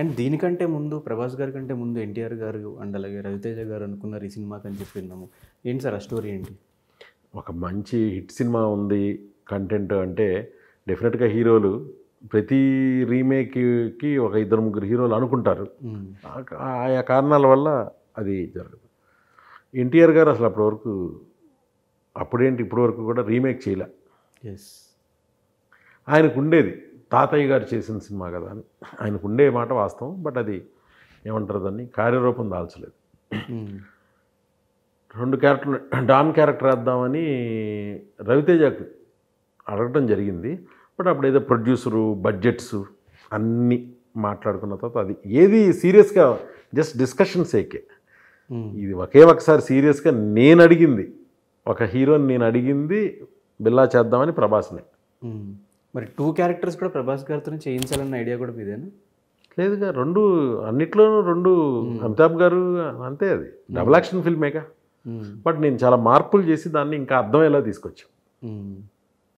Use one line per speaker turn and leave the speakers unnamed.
And దీనికంటే ముందు ప్రభాస్ గారి కంటే ముందు ఎన్టీఆర్ గారు అండ్ అలాగే రవితేజ గారు అనుకున్నారు ఈ సినిమాకి అని చెప్పి విన్నాము ఏంటి సార్ ఆ స్టోరీ ఏంటి
ఒక మంచి హిట్ సినిమా ఉంది కంటెంట్ అంటే డెఫినెట్గా హీరోలు ప్రతి రీమేక్కి ఒక ఇద్దరు ముగ్గురు హీరోలు అనుకుంటారు ఆయా కారణాల వల్ల అది జరగదు ఎన్టీఆర్ గారు అసలు అప్పటి వరకు అప్పుడేంటి ఇప్పటివరకు కూడా రీమేక్ చేయలే ఎస్ ఆయనకు ఉండేది తాతయ్య గారు చేసిన సినిమా కదా అని ఆయనకు ఉండే మాట వాస్తవం బట్ అది ఏమంటారు దాన్ని కార్యరూపం దాల్చలేదు రెండు క్యారెక్టర్లు డాన్ క్యారెక్టర్ వేద్దామని రవితేజకు అడగటం జరిగింది బట్ అప్పుడు ఏదో ప్రొడ్యూసరు బడ్జెట్స్ అన్నీ మాట్లాడుకున్న తర్వాత అది ఏది సీరియస్గా జస్ట్ డిస్కషన్స్ ఏకే ఇది ఒకే ఒకసారి సీరియస్గా నేను అడిగింది ఒక హీరోని నేను అడిగింది బిల్లా చేద్దామని ప్రభాస్ని
మరి టూ క్యారెక్టర్స్ కూడా ప్రభాస్ గారితో చేయించాలన్న ఐడియా కూడా మీదేనా
లేదుగా రెండు అన్నిట్లోనూ రెండు hmm. అమితాబ్ గారు అంతే అది hmm. డబుల్ యాక్షన్ ఫిల్మేగా hmm. బట్ నేను చాలా మార్పులు చేసి దాన్ని ఇంకా అర్థమయ్యేలా తీసుకొచ్చాను